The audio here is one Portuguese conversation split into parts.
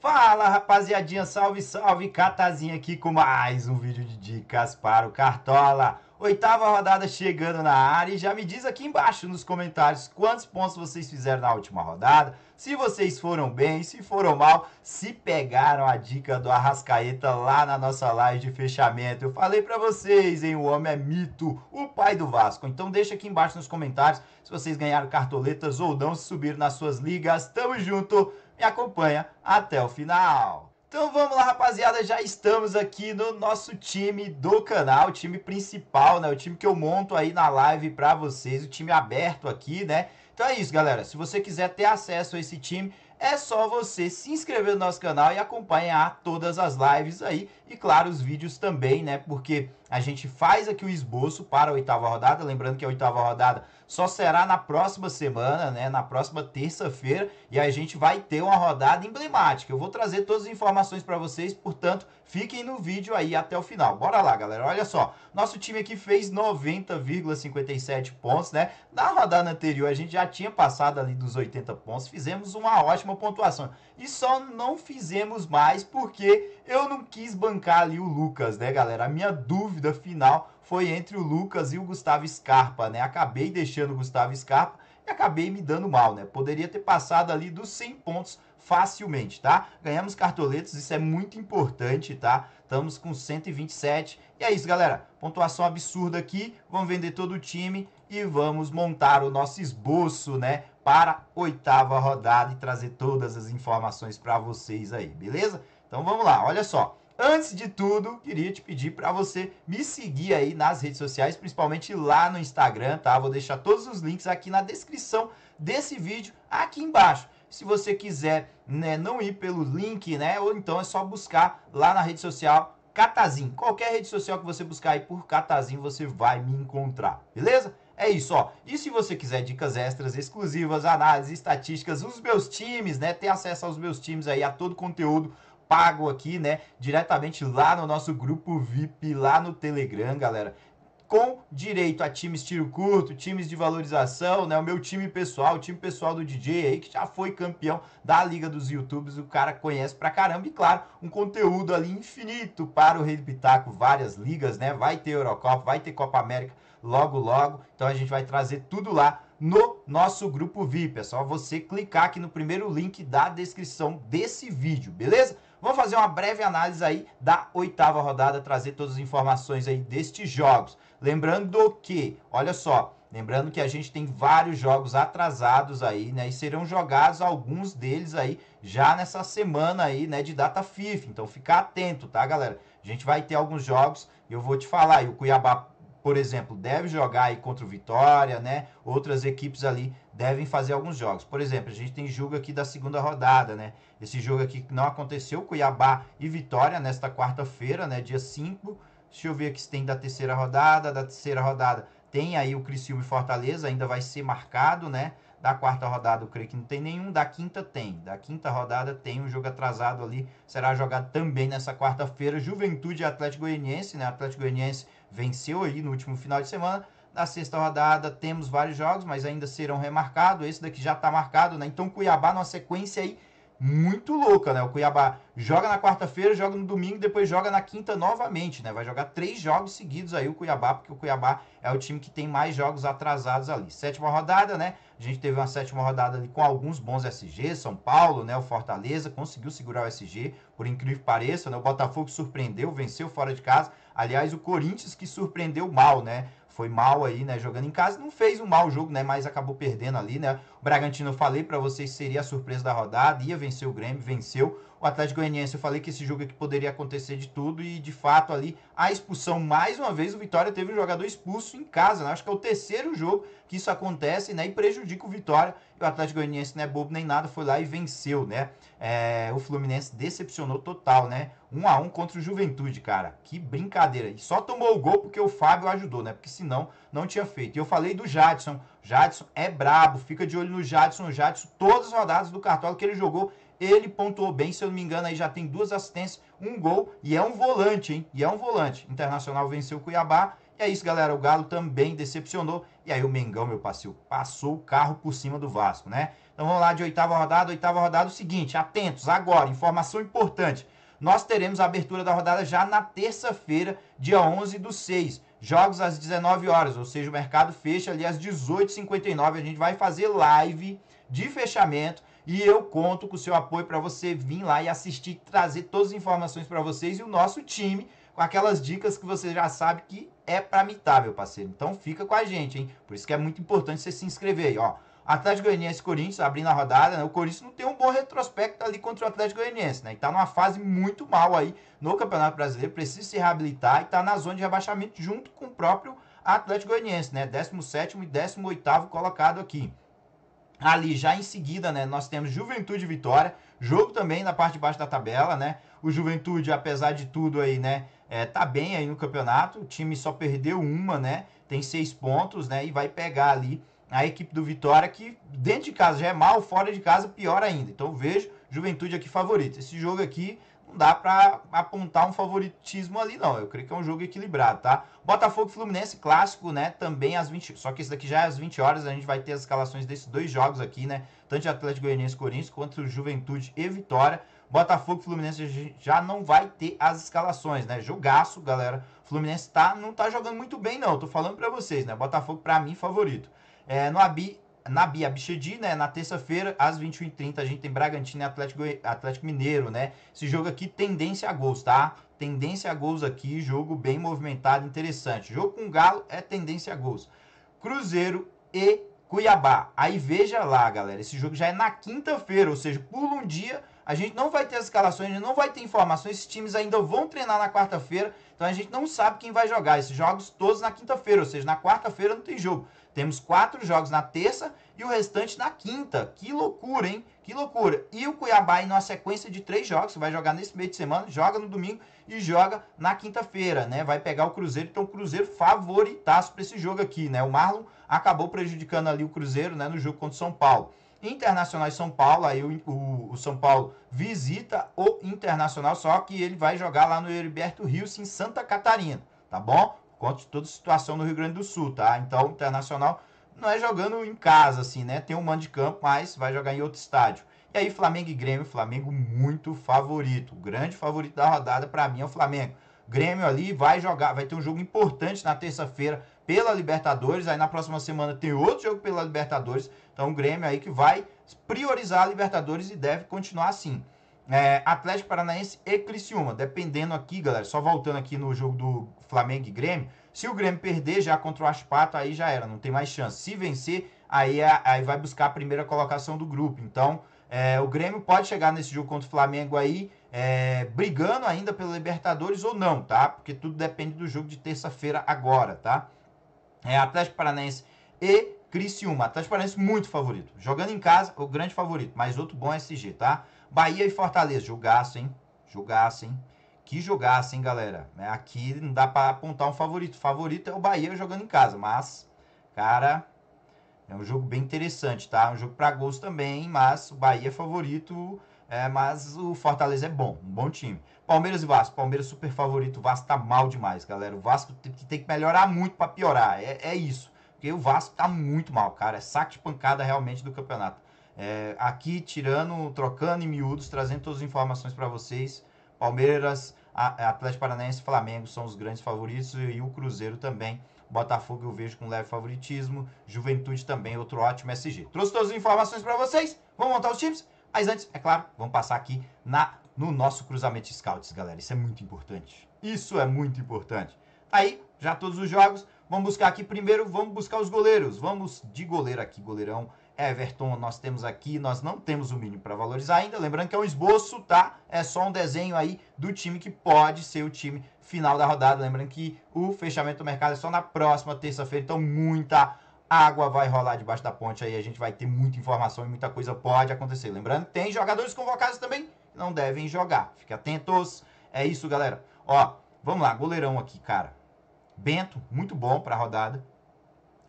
Fala rapaziadinha, salve salve, Catazinha aqui com mais um vídeo de dicas para o Cartola. Oitava rodada chegando na área e já me diz aqui embaixo nos comentários quantos pontos vocês fizeram na última rodada, se vocês foram bem, se foram mal, se pegaram a dica do Arrascaeta lá na nossa live de fechamento. Eu falei para vocês, hein, o homem é mito, o pai do Vasco. Então deixa aqui embaixo nos comentários se vocês ganharam cartoletas ou não, se subiram nas suas ligas. Tamo junto! e acompanha até o final. Então vamos lá, rapaziada, já estamos aqui no nosso time do canal, o time principal, né? O time que eu monto aí na live para vocês, o time aberto aqui, né? Então é isso, galera. Se você quiser ter acesso a esse time, é só você se inscrever no nosso canal e acompanhar todas as lives aí e claro os vídeos também, né? Porque a gente faz aqui o esboço para a oitava rodada, lembrando que a oitava rodada só será na próxima semana, né? Na próxima terça-feira e a gente vai ter uma rodada emblemática. Eu vou trazer todas as informações para vocês, portanto, fiquem no vídeo aí até o final. Bora lá, galera. Olha só, nosso time aqui fez 90,57 pontos, né? Na rodada anterior a gente já tinha passado ali dos 80 pontos, fizemos uma ótima pontuação e só não fizemos mais porque eu não quis bancar ali o Lucas, né, galera? A minha dúvida final foi entre o Lucas e o Gustavo Scarpa, né? Acabei deixando o Gustavo Scarpa e acabei me dando mal, né? Poderia ter passado ali dos 100 pontos facilmente, tá? Ganhamos cartoletos, isso é muito importante, tá? Estamos com 127. E é isso, galera. Pontuação absurda aqui. Vamos vender todo o time e vamos montar o nosso esboço, né, para oitava rodada e trazer todas as informações para vocês aí, beleza? Então vamos lá, olha só. Antes de tudo, queria te pedir para você me seguir aí nas redes sociais, principalmente lá no Instagram, tá? Vou deixar todos os links aqui na descrição desse vídeo aqui embaixo. Se você quiser, né, não ir pelo link, né, ou então é só buscar lá na rede social Catazinho. Qualquer rede social que você buscar aí por Catazinho, você vai me encontrar, beleza? É isso, ó. E se você quiser dicas extras, exclusivas, análises, estatísticas, os meus times, né? Ter acesso aos meus times aí, a todo conteúdo pago aqui, né? Diretamente lá no nosso grupo VIP, lá no Telegram, galera com direito a times tiro curto, times de valorização, né? O meu time pessoal, o time pessoal do DJ aí, que já foi campeão da Liga dos YouTubes, o cara conhece pra caramba. E claro, um conteúdo ali infinito para o Rei do Pitaco, várias ligas, né? Vai ter Eurocopa, vai ter Copa América, logo logo. Então a gente vai trazer tudo lá no nosso grupo VIP. É só você clicar aqui no primeiro link da descrição desse vídeo, beleza? Vamos fazer uma breve análise aí da oitava rodada, trazer todas as informações aí destes jogos. Lembrando que, olha só, Lembrando que a gente tem vários jogos atrasados aí, né? E serão jogados alguns deles aí já nessa semana aí, né? De data FIFA. Então fica atento, tá, galera? A gente vai ter alguns jogos, eu vou te falar. aí. o Cuiabá por exemplo, deve jogar aí contra o Vitória, né? Outras equipes ali devem fazer alguns jogos. Por exemplo, a gente tem jogo aqui da segunda rodada, né? Esse jogo aqui que não aconteceu, Cuiabá e Vitória nesta quarta-feira, né? Dia 5. Deixa eu ver aqui se tem da terceira rodada, da terceira rodada. Tem aí o Criciúma e Fortaleza, ainda vai ser marcado, né? Da quarta rodada, eu creio que não tem nenhum. Da quinta, tem. Da quinta rodada, tem um jogo atrasado ali. Será jogado também nessa quarta-feira. Juventude e Atlético Goianiense, né? Atlético Goianiense venceu aí no último final de semana. Na sexta rodada, temos vários jogos, mas ainda serão remarcados. Esse daqui já está marcado, né? Então, Cuiabá, numa sequência aí muito louca, né? O Cuiabá joga na quarta-feira, joga no domingo, depois joga na quinta novamente, né? Vai jogar três jogos seguidos aí o Cuiabá, porque o Cuiabá é o time que tem mais jogos atrasados ali. Sétima rodada, né? A gente teve uma sétima rodada ali com alguns bons SG, São Paulo, né? O Fortaleza conseguiu segurar o SG, por incrível que pareça, né? O Botafogo surpreendeu, venceu fora de casa. Aliás, o Corinthians que surpreendeu mal, né? foi mal aí, né, jogando em casa, não fez um mau jogo, né, mas acabou perdendo ali, né? O Bragantino eu falei para vocês seria a surpresa da rodada, ia vencer o Grêmio, venceu o Atlético Goianiense, eu falei que esse jogo aqui é poderia acontecer de tudo e de fato ali a expulsão mais uma vez o Vitória teve um jogador expulso em casa, né? acho que é o terceiro jogo que isso acontece, né? E prejudica o Vitória. E o Atlético Goianiense não é bobo nem nada, foi lá e venceu, né? É, o Fluminense decepcionou total, né? Um a um contra o Juventude, cara. Que brincadeira. E só tomou o gol porque o Fábio ajudou, né? Porque senão não tinha feito. E eu falei do Jadson. Jadson é brabo, fica de olho no Jadson. O Jadson, todas as rodadas do Cartola que ele jogou, ele pontuou bem, se eu não me engano, aí já tem duas assistências, um gol e é um volante, hein? E é um volante. Internacional venceu o Cuiabá. E é isso, galera. O Galo também decepcionou. E aí o Mengão, meu parceiro, passou o carro por cima do Vasco, né? Então vamos lá de oitava rodada. Oitava rodada, é o seguinte, atentos agora, informação importante. Nós teremos a abertura da rodada já na terça-feira, dia 11 do 6 jogos às 19 horas, ou seja, o mercado fecha ali às 18h59. A gente vai fazer live de fechamento e eu conto com o seu apoio para você vir lá e assistir, trazer todas as informações para vocês e o nosso time com aquelas dicas que você já sabe que é para mitar, meu parceiro. Então fica com a gente, hein? Por isso que é muito importante você se inscrever aí, ó. Atlético Goianiense Corinthians abrindo a rodada, né? O Corinthians não tem um bom retrospecto ali contra o Atlético Goianiense, né? E tá numa fase muito mal aí no Campeonato Brasileiro, precisa se reabilitar e tá na zona de rebaixamento junto com o próprio Atlético Goianiense, né? 17 e 18 colocado aqui ali já em seguida, né, nós temos Juventude e Vitória, jogo também na parte de baixo da tabela, né? O Juventude, apesar de tudo aí, né, é, tá bem aí no campeonato. O time só perdeu uma, né? Tem seis pontos, né? E vai pegar ali a equipe do Vitória, que dentro de casa já é mal, fora de casa pior ainda. Então vejo Juventude aqui favorito. Esse jogo aqui não dá para apontar um favoritismo ali, não. Eu creio que é um jogo equilibrado, tá? Botafogo Fluminense, clássico, né? Também às 20. Só que isso daqui já é às 20 horas. A gente vai ter as escalações desses dois jogos aqui, né? Tanto de Atlético Goianiense Corinthians quanto Juventude e Vitória. Botafogo Fluminense já não vai ter as escalações, né? Jogaço, galera. Fluminense tá, não tá jogando muito bem, não. Tô falando para vocês, né? Botafogo, para mim, favorito. É, no ABI, na Bia Bichedi, né, na terça-feira, às 21h30, a gente tem Bragantino e Atlético, Atlético Mineiro, né? Esse jogo aqui, tendência a gols, tá? Tendência a gols aqui, jogo bem movimentado, interessante. Jogo com Galo é tendência a gols. Cruzeiro e Cuiabá. Aí veja lá, galera, esse jogo já é na quinta-feira, ou seja, pula um dia a gente não vai ter as escalações, a gente não vai ter informações. Esses times ainda vão treinar na quarta-feira, então a gente não sabe quem vai jogar. Esses jogos todos na quinta-feira, ou seja, na quarta-feira não tem jogo. Temos quatro jogos na terça e o restante na quinta. Que loucura, hein? Que loucura. E o Cuiabá, em uma sequência de três jogos, vai jogar nesse meio de semana, joga no domingo e joga na quinta-feira, né? Vai pegar o Cruzeiro, então o Cruzeiro favoritaço para esse jogo aqui, né? O Marlon acabou prejudicando ali o Cruzeiro, né, no jogo contra o São Paulo. Internacional e São Paulo, aí o, o, o, São Paulo visita o Internacional, só que ele vai jogar lá no Heriberto Rios, em Santa Catarina, tá bom? quanto toda a situação no Rio Grande do Sul, tá? Então, o Internacional não é jogando em casa, assim, né? Tem um mando de campo, mas vai jogar em outro estádio. E aí, Flamengo e Grêmio, Flamengo muito favorito. O grande favorito da rodada, para mim, é o Flamengo. Grêmio ali vai jogar, vai ter um jogo importante na terça-feira pela Libertadores. Aí na próxima semana tem outro jogo pela Libertadores. Então o Grêmio aí que vai priorizar a Libertadores e deve continuar assim. É, Atlético Paranaense e Criciúma, dependendo aqui, galera, só voltando aqui no jogo do Flamengo e Grêmio, se o Grêmio perder já contra o Aspato, aí já era, não tem mais chance. Se vencer, aí, é, aí vai buscar a primeira colocação do grupo. Então, é, o Grêmio pode chegar nesse jogo contra o Flamengo aí, é, brigando ainda pela Libertadores ou não, tá? Porque tudo depende do jogo de terça-feira agora, tá? é Atlético Paranaense e Criciúma. Atlético Paranaense muito favorito. Jogando em casa, o grande favorito, mas outro bom SG, tá? Bahia e Fortaleza, jogaço, hein? Jogaço, hein? Que jogaço, hein, galera? É, aqui não dá para apontar um favorito. Favorito é o Bahia jogando em casa, mas, cara, é um jogo bem interessante, tá? Um jogo para gols também, mas o Bahia é favorito é, mas o Fortaleza é bom, um bom time. Palmeiras e Vasco. Palmeiras super favorito. O Vasco tá mal demais, galera. O Vasco tem, tem que melhorar muito para piorar. É, é, isso. Porque o Vasco tá muito mal, cara. É saco de pancada realmente do campeonato. É, aqui, tirando, trocando em miúdos, trazendo todas as informações para vocês. Palmeiras, Atlético Paranaense e Flamengo são os grandes favoritos. E o Cruzeiro também. Botafogo eu vejo com leve favoritismo. Juventude também, outro ótimo SG. Trouxe todas as informações para vocês. Vamos montar os times? Mas antes, é claro, vamos passar aqui na, no nosso cruzamento de scouts, galera. Isso é muito importante. Isso é muito importante. Aí, já todos os jogos, vamos buscar aqui primeiro, vamos buscar os goleiros. Vamos de goleiro aqui, goleirão. Everton, nós temos aqui, nós não temos o mínimo para valorizar ainda. Lembrando que é um esboço, tá? É só um desenho aí do time que pode ser o time final da rodada. Lembrando que o fechamento do mercado é só na próxima terça-feira, então muita água vai rolar debaixo da ponte aí, a gente vai ter muita informação e muita coisa pode acontecer. Lembrando, tem jogadores convocados também não devem jogar. Fique atentos. É isso, galera. Ó, vamos lá, goleirão aqui, cara. Bento, muito bom para a rodada.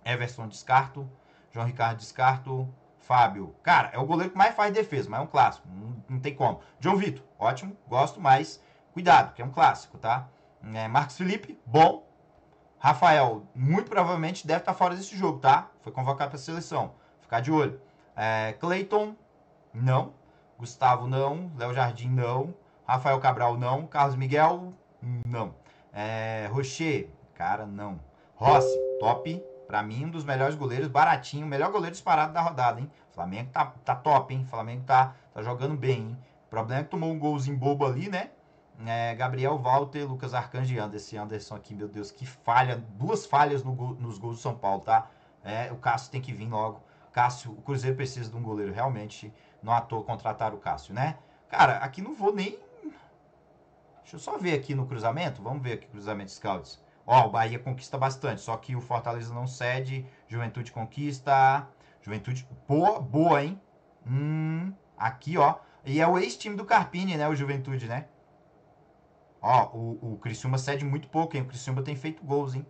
Everson descarto, João Ricardo descarto, Fábio. Cara, é o goleiro que mais faz defesa, mas é um clássico, não, não tem como. João Vitor, ótimo, gosto, mas cuidado, que é um clássico, tá? É, Marcos Felipe, bom, Rafael, muito provavelmente deve estar fora desse jogo, tá? Foi convocado para a seleção. Ficar de olho. É, Clayton, não. Gustavo, não. Léo Jardim, não. Rafael Cabral, não. Carlos Miguel, não. É, Rocher, cara, não. Rossi, top. Para mim, um dos melhores goleiros, baratinho. Melhor goleiro disparado da rodada, hein? Flamengo tá, tá top, hein? Flamengo tá, tá jogando bem, hein? O problema é que tomou um golzinho bobo ali, né? É, Gabriel Walter, Lucas Arcanjo e Anderson. Anderson aqui, meu Deus, que falha. Duas falhas no nos gols do São Paulo, tá? É, o Cássio tem que vir logo. Cássio, o Cruzeiro precisa de um goleiro. Realmente, não à toa contratar o Cássio, né? Cara, aqui não vou nem. Deixa eu só ver aqui no cruzamento. Vamos ver aqui cruzamento scouts. Ó, o Bahia conquista bastante, só que o Fortaleza não cede. Juventude conquista. Juventude. Boa, boa, hein? Hum, aqui, ó. E é o ex-time do Carpini, né? O Juventude, né? Ó, o, o Criciúma cede muito pouco, hein? O Criciúma tem feito gols, hein?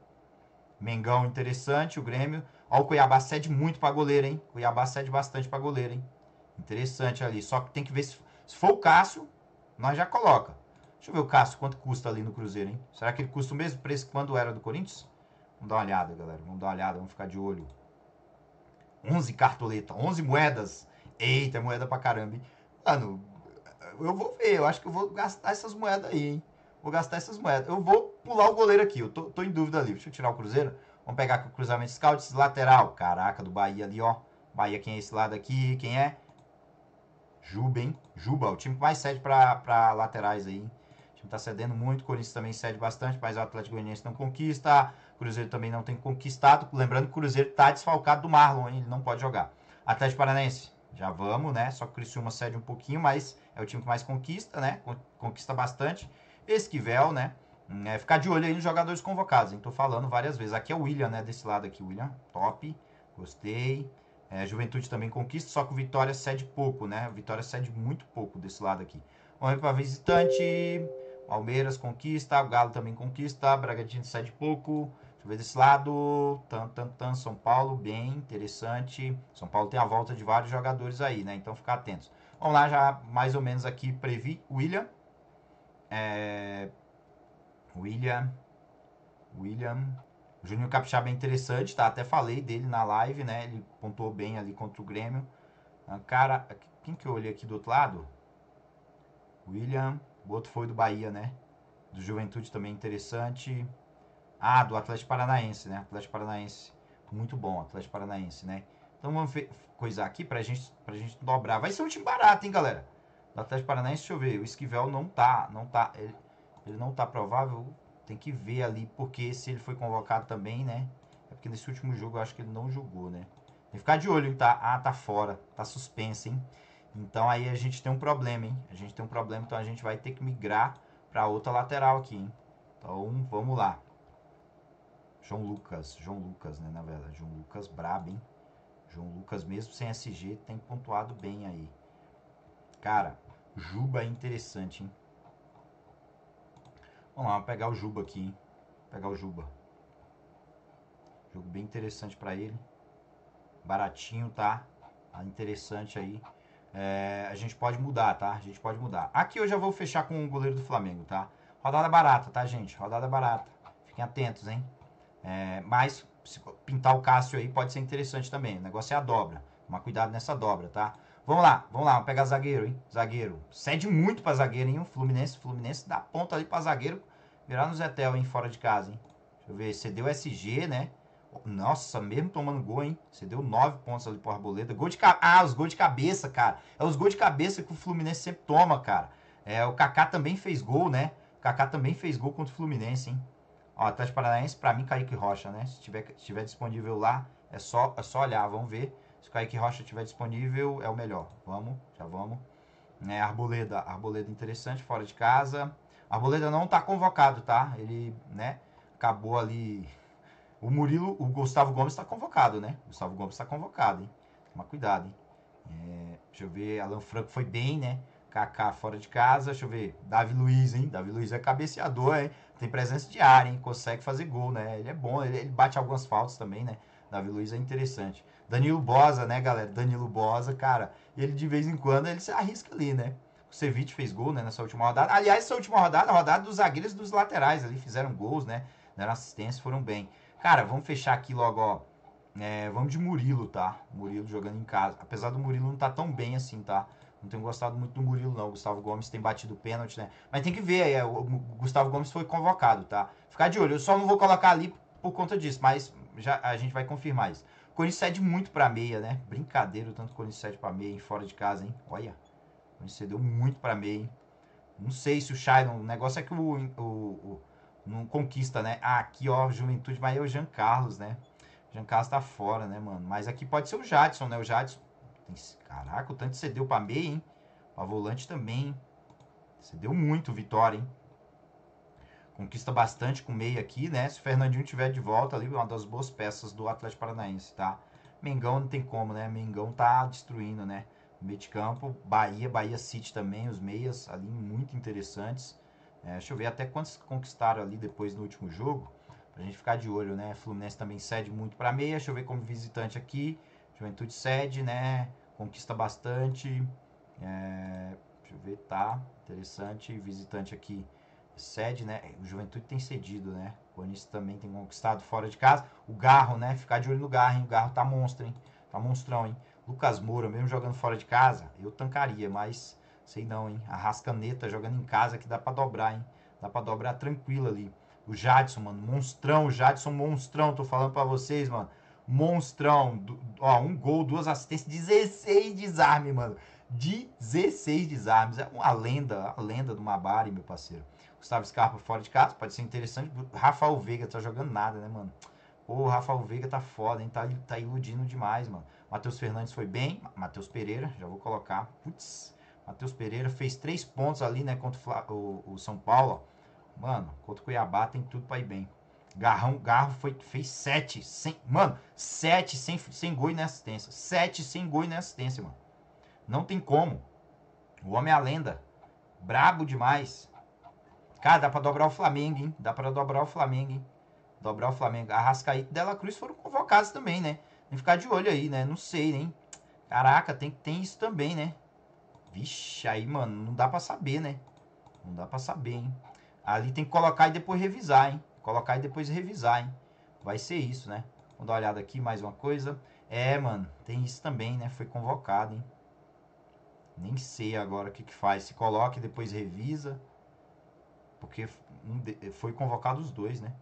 Mengão interessante, o Grêmio. Ó, o Cuiabá cede muito pra goleiro, hein? Cuiabá cede bastante pra goleiro, hein? Interessante ali. Só que tem que ver se, se for o Cássio, nós já coloca. Deixa eu ver o Cássio, quanto custa ali no Cruzeiro, hein? Será que ele custa o mesmo preço que quando era do Corinthians? Vamos dar uma olhada, galera. Vamos dar uma olhada, vamos ficar de olho. 11 cartoleta, 11 moedas. Eita, moeda pra caramba, hein? Mano, eu vou ver. Eu acho que eu vou gastar essas moedas aí, hein? vou gastar essas moedas. Eu vou pular o goleiro aqui, eu tô, tô em dúvida ali. Deixa eu tirar o Cruzeiro. Vamos pegar aqui o cruzamento scout, lateral. Caraca, do Bahia ali, ó. Bahia, quem é esse lado aqui? Quem é? Juba, hein? Juba, o time que mais cede para laterais aí. O time tá cedendo muito, o Corinthians também cede bastante, mas o Atlético Goianiense não conquista. O Cruzeiro também não tem conquistado. Lembrando que o Cruzeiro tá desfalcado do Marlon, hein? ele não pode jogar. Atlético Paranaense, já vamos, né? Só que o Criciúma cede um pouquinho, mas é o time que mais conquista, né? Conquista bastante. Esquivel, né? Hum, é, ficar de olho aí nos jogadores convocados, hein? Tô falando várias vezes. Aqui é o William, né? Desse lado aqui, William. Top. Gostei. É, Juventude também conquista, só que o Vitória cede pouco, né? O Vitória cede muito pouco desse lado aqui. Vamos para visitante. Palmeiras conquista, o Galo também conquista, Bragantino cede pouco. Deixa eu ver desse lado. Tan, tan, tan, São Paulo, bem interessante. São Paulo tem a volta de vários jogadores aí, né? Então ficar atentos. Vamos lá, já mais ou menos aqui, previ William. É... William. William. O Juninho Capixaba é interessante, tá? Até falei dele na live, né? Ele pontuou bem ali contra o Grêmio. Ah, cara, quem que eu olhei aqui do outro lado? William. O outro foi do Bahia, né? Do Juventude também é interessante. Ah, do Atlético Paranaense, né? Atlético Paranaense. Muito bom, Atlético Paranaense, né? Então vamos coisar aqui pra gente, pra gente dobrar. Vai ser um time barato, hein, galera? No Atlético Paranaense, deixa eu ver, o Esquivel não tá, não tá, ele, ele não tá provável, tem que ver ali, porque se ele foi convocado também, né? É porque nesse último jogo eu acho que ele não jogou, né? Tem que ficar de olho, tá? Ah, tá fora, tá suspenso, hein? Então aí a gente tem um problema, hein? A gente tem um problema, então a gente vai ter que migrar para outra lateral aqui, hein? Então vamos lá. João Lucas, João Lucas, né? Na verdade, João Lucas brabo, hein? João Lucas, mesmo sem SG, tem pontuado bem aí. Cara, Juba é interessante, hein? Vamos lá, vou pegar o Juba aqui, hein? Vou pegar o Juba. Jogo bem interessante para ele. Baratinho, tá? tá? Interessante aí. É, a gente pode mudar, tá? A gente pode mudar. Aqui eu já vou fechar com o goleiro do Flamengo, tá? Rodada barata, tá, gente? Rodada barata. Fiquem atentos, hein? É, mas pintar o Cássio aí pode ser interessante também. O negócio é a dobra. Tomar cuidado nessa dobra, tá? Vamos lá, vamos lá, pega pegar zagueiro, hein? Zagueiro. Cede muito pra zagueiro, hein? O Fluminense, Fluminense dá ponta ali pra zagueiro. Virar no Zetel, hein? Fora de casa, hein? Deixa eu ver, cedeu SG, né? Nossa, mesmo tomando gol, hein? Você deu nove pontos ali pro Arboleda. Gol de ca... Ah, os gols de cabeça, cara. É os gols de cabeça que o Fluminense sempre toma, cara. É, o Kaká também fez gol, né? O Kaká também fez gol contra o Fluminense, hein? Ó, Atlético Paranaense, pra mim, Kaique Rocha, né? Se tiver, se tiver disponível lá, é só, é só olhar, vamos ver. Se o Kaique Rocha estiver disponível, é o melhor. Vamos, já vamos. Né, Arboleda, Arboleda interessante, fora de casa. Arboleda não está convocado, tá? Ele, né, acabou ali. O Murilo, o Gustavo Gomes está convocado, né? O Gustavo Gomes está convocado, hein? Toma cuidado, hein? É, deixa eu ver, Alan Franco foi bem, né? Kaká fora de casa, deixa eu ver. Davi Luiz, hein? Davi Luiz é cabeceador, hein? Tem presença de área, hein? Consegue fazer gol, né? Ele é bom, ele, ele bate algumas faltas também, né? Davi Luiz é interessante. Danilo Bosa, né, galera? Danilo Bosa, cara, ele de vez em quando ele se arrisca ali, né? O Cevic fez gol, né, nessa última rodada. Aliás, essa última rodada, a rodada dos zagueiros e dos laterais ali fizeram gols, né? Deram assistência, foram bem. Cara, vamos fechar aqui logo, ó. É, vamos de Murilo, tá? Murilo jogando em casa. Apesar do Murilo não tá tão bem assim, tá? Não tenho gostado muito do Murilo, não. O Gustavo Gomes tem batido pênalti, né? Mas tem que ver, é, o Gustavo Gomes foi convocado, tá? Ficar de olho. Eu só não vou colocar ali por conta disso, mas já a gente vai confirmar isso. O Corinthians cede muito para meia, né? Brincadeira o tanto o Corinthians cede para meia em fora de casa, hein? Olha, o Corinthians cedeu muito para meia, hein? Não sei se o Shailon, o negócio é que o, o, o não conquista, né? Ah, aqui, ó, Juventude, mas é o Jean Carlos, né? O Jean Carlos tá fora, né, mano? Mas aqui pode ser o Jadson, né? O Jadson. Caraca, o tanto cedeu para meia, hein? Pra volante também, hein? Cedeu muito, Vitória, hein? conquista bastante com o meia aqui, né? Se o Fernandinho tiver de volta ali, uma das boas peças do Atlético Paranaense, tá? Mengão não tem como, né? Mengão tá destruindo, né? Meio de campo, Bahia, Bahia City também, os meias ali muito interessantes. É, deixa eu ver até quantos conquistaram ali depois no último jogo, pra gente ficar de olho, né? Fluminense também cede muito pra meia, deixa eu ver como visitante aqui. Juventude cede, né? Conquista bastante. É, deixa eu ver, tá? Interessante. Visitante aqui cede, né? O Juventude tem cedido, né? O Corinthians também tem conquistado fora de casa. O Garro, né? Ficar de olho no Garro, hein? O Garro tá monstro, hein? Tá monstrão, hein? Lucas Moura, mesmo jogando fora de casa, eu tancaria, mas sei não, hein? A Rascaneta jogando em casa que dá para dobrar, hein? Dá para dobrar tranquilo ali. O Jadson, mano, monstrão, o Jadson monstrão, tô falando para vocês, mano. Monstrão, do, ó, um gol, duas assistências, 16 desarmes mano. 16 desarmes, é uma lenda, a lenda do Mabari, meu parceiro. Gustavo Scarpa fora de casa, pode ser interessante. Rafael Veiga tá jogando nada, né, mano? Pô, o Rafael Veiga tá foda, hein? Tá, tá iludindo demais, mano. Matheus Fernandes foi bem. Matheus Pereira, já vou colocar. Putz, Matheus Pereira fez três pontos ali, né, contra o, o São Paulo. Mano, contra o Cuiabá tem tudo pra ir bem. Garrão, Garro foi, fez sete. Sem, mano, sete sem, sem gol e nem assistência. Sete sem gol e nem assistência, mano. Não tem como. O homem é a lenda. Brabo demais. Cara, dá pra dobrar o Flamengo, hein? Dá pra dobrar o Flamengo, hein? Dobrar o Flamengo. Arrascaeta e Dela Cruz foram convocados também, né? Tem que ficar de olho aí, né? Não sei, hein? Caraca, tem, tem isso também, né? Vixe, aí, mano, não dá pra saber, né? Não dá pra saber, hein? Ali tem que colocar e depois revisar, hein? Colocar e depois revisar, hein? Vai ser isso, né? Vamos dar uma olhada aqui, mais uma coisa. É, mano, tem isso também, né? Foi convocado, hein? Nem sei agora o que que faz. Se coloca e depois revisa. Porque foi convocado os dois, né?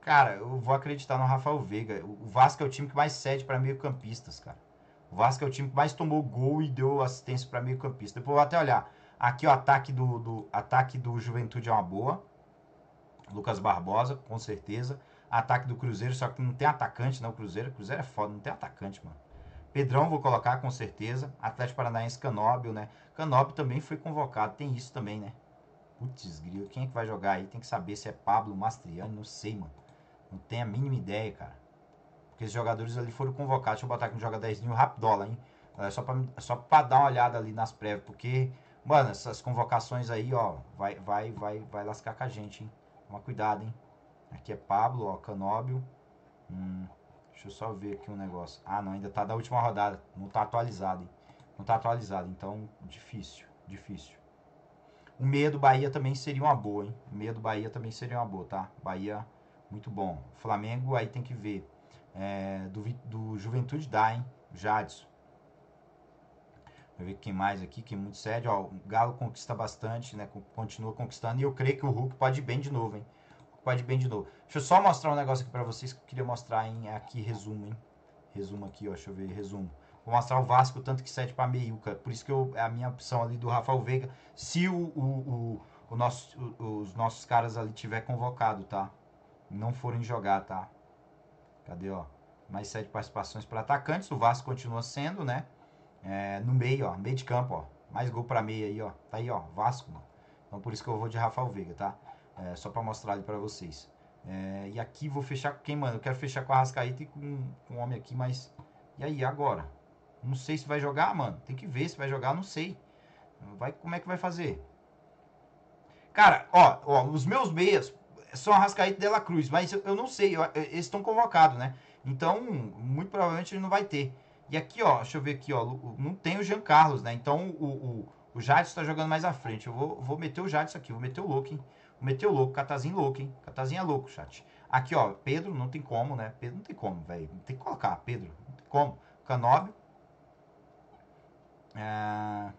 Cara, eu vou acreditar no Rafael Veiga. O Vasco é o time que mais cede para meio-campistas, cara. O Vasco é o time que mais tomou gol e deu assistência para meio-campista. Depois eu vou até olhar. Aqui o ataque do, do, ataque do Juventude é uma boa. Lucas Barbosa, com certeza. Ataque do Cruzeiro, só que não tem atacante, não. O Cruzeiro, Cruzeiro é foda, não tem atacante, mano. Pedrão vou colocar com certeza. Atlético Paranaense Canóbio, né? Canóbio também foi convocado, tem isso também, né? Putz, grilo, quem é que vai jogar aí? Tem que saber se é Pablo, Mastriani, não sei, mano. Não tenho a mínima ideia, cara. Porque esses jogadores ali foram convocados. Deixa eu botar aqui um joga 10 rapidola, hein? É só pra, só pra dar uma olhada ali nas prévias, porque, mano, essas convocações aí, ó, vai, vai, vai, vai lascar com a gente, hein? Toma cuidado, hein? Aqui é Pablo, ó, Canóbio. Hum, deixa eu só ver aqui um negócio. Ah, não, ainda tá da última rodada. Não tá atualizado, hein? Não tá atualizado, então difícil, difícil. O meia do Bahia também seria uma boa, hein? O meia do Bahia também seria uma boa, tá? Bahia, muito bom. Flamengo, aí tem que ver. É, do, do Juventude dá, hein? Jadson. Vai ver quem mais aqui, quem muito cede. Ó, o Galo conquista bastante, né? Continua conquistando. E eu creio que o Hulk pode ir bem de novo, hein? Pode ir bem de novo. Deixa eu só mostrar um negócio aqui pra vocês que eu queria mostrar, hein? Aqui, resumo, hein? Resumo aqui, ó. Deixa eu ver, resumo. Vou mostrar o Vasco tanto que sete para meiuca. Por isso que eu, é a minha opção ali do Rafael Veiga, se o, o, o, o nosso, o, os nossos caras ali tiver convocado, tá? Não forem jogar, tá? Cadê, ó? Mais sete participações para atacantes. O Vasco continua sendo, né? É, no meio, ó. Meio de campo, ó. Mais gol para meia aí, ó. Tá aí, ó. Vasco, mano. Então por isso que eu vou de Rafael Veiga, tá? É, só para mostrar ali para vocês. É, e aqui vou fechar com quem, mano? Eu quero fechar com a Rascaíta e com, com o homem aqui, mas. E aí, agora? Não sei se vai jogar, mano. Tem que ver se vai jogar, não sei. Vai, como é que vai fazer? Cara, ó, ó os meus meias são Arrascaeta e Dela Cruz, mas eu, eu não sei, eu, eles estão convocados, né? Então, muito provavelmente ele não vai ter. E aqui, ó, deixa eu ver aqui, ó, não tem o Jean Carlos, né? Então, o, o, o Jadson tá jogando mais à frente. Eu vou, vou meter o Jadson aqui, vou meter o louco, hein? Vou meter o louco, Catazinho louco, hein? Catazinho é louco, chat. Aqui, ó, Pedro, não tem como, né? Pedro não tem como, velho. Não tem que colocar, Pedro, não tem como. Canóbio, ah,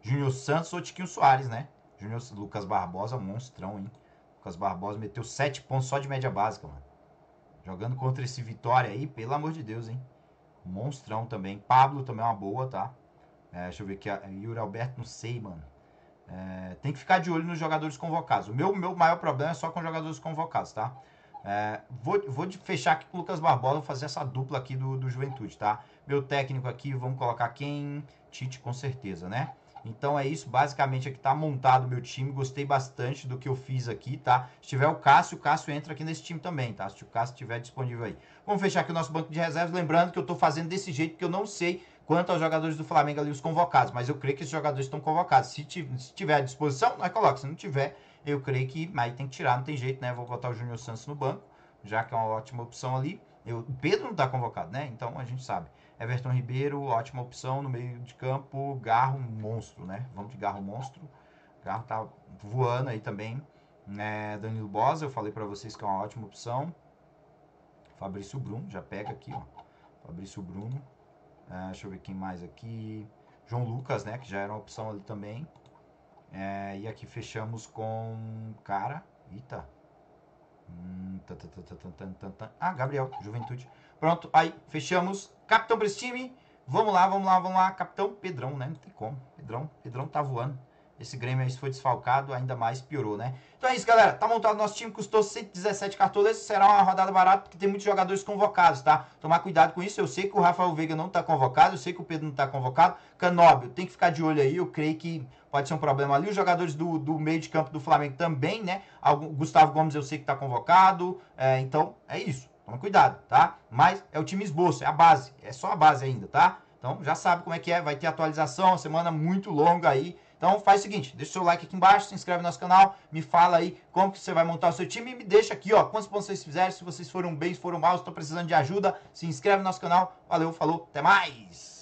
Júnior Santos ou Tiquinho Soares, né? Júnior Lucas Barbosa, monstrão, hein? Lucas Barbosa meteu 7 pontos só de média básica, mano. Jogando contra esse Vitória aí, pelo amor de Deus, hein? Monstrão também. Pablo também é uma boa, tá? É, deixa eu ver aqui. Yuri Alberto, não sei, mano. É, tem que ficar de olho nos jogadores convocados. O meu, meu maior problema é só com jogadores convocados, tá? É, vou, vou fechar aqui com o Lucas Barbosa, vou fazer essa dupla aqui do, do Juventude, tá? Meu técnico aqui, vamos colocar quem? Tite, com certeza, né? Então é isso, basicamente aqui tá montado o meu time, gostei bastante do que eu fiz aqui, tá? Se tiver o Cássio, o Cássio entra aqui nesse time também, tá? Se o Cássio estiver disponível aí. Vamos fechar aqui o nosso banco de reservas, lembrando que eu tô fazendo desse jeito porque eu não sei quanto aos jogadores do Flamengo ali, os convocados, mas eu creio que esses jogadores estão convocados. Se, tiver à disposição, nós coloca, se não tiver, eu creio que aí tem que tirar, não tem jeito, né? Vou botar o Júnior Santos no banco, já que é uma ótima opção ali. Eu, o Pedro não tá convocado, né? Então a gente sabe. Everton Ribeiro, ótima opção no meio de campo. Garro, monstro, né? Vamos de Garro, monstro. Garro tá voando aí também. Né? Danilo Bosa, eu falei para vocês que é uma ótima opção. Fabrício Bruno, já pega aqui, ó. Fabrício Bruno. Uh, deixa eu ver quem mais aqui. João Lucas, né? Que já era uma opção ali também. É, e aqui fechamos com. Cara. Eita. Hum, tan, tan, tan, ah, Gabriel, Juventude. Pronto, aí, fechamos. Capitão time. vamos lá, vamos lá, vamos lá. Capitão Pedrão, né? Não tem como. Pedrão, Pedrão tá voando. Esse Grêmio aí foi desfalcado, ainda mais piorou, né? Então é isso, galera. Tá montado nosso time, custou 117 cartões. Será uma rodada barata, porque tem muitos jogadores convocados, tá? Tomar cuidado com isso. Eu sei que o Rafael Veiga não tá convocado, eu sei que o Pedro não tá convocado. Canóbio, tem que ficar de olho aí. Eu creio que pode ser um problema ali. Os jogadores do, do meio de campo do Flamengo também, né? Algum, Gustavo Gomes eu sei que tá convocado. É, então, é isso. Toma cuidado, tá? Mas é o time esboço, é a base, é só a base ainda, tá? Então já sabe como é que é, vai ter atualização, semana muito longa aí. Então faz o seguinte, deixa o seu like aqui embaixo, se inscreve no nosso canal, me fala aí como que você vai montar o seu time e me deixa aqui, ó, quantos pontos vocês fizeram, se vocês foram bem, se foram mal, se estão precisando de ajuda, se inscreve no nosso canal. Valeu, falou, até mais!